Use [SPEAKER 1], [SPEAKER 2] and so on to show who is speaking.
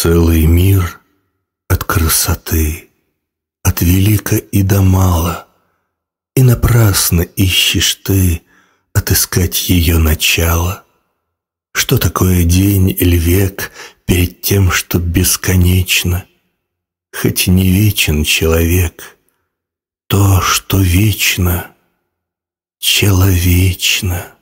[SPEAKER 1] Целый мир от красоты, от велика и до мала, И напрасно ищешь ты отыскать ее начало. Что такое день или век перед тем, что бесконечно? Хоть не вечен человек, то, что вечно, человечно.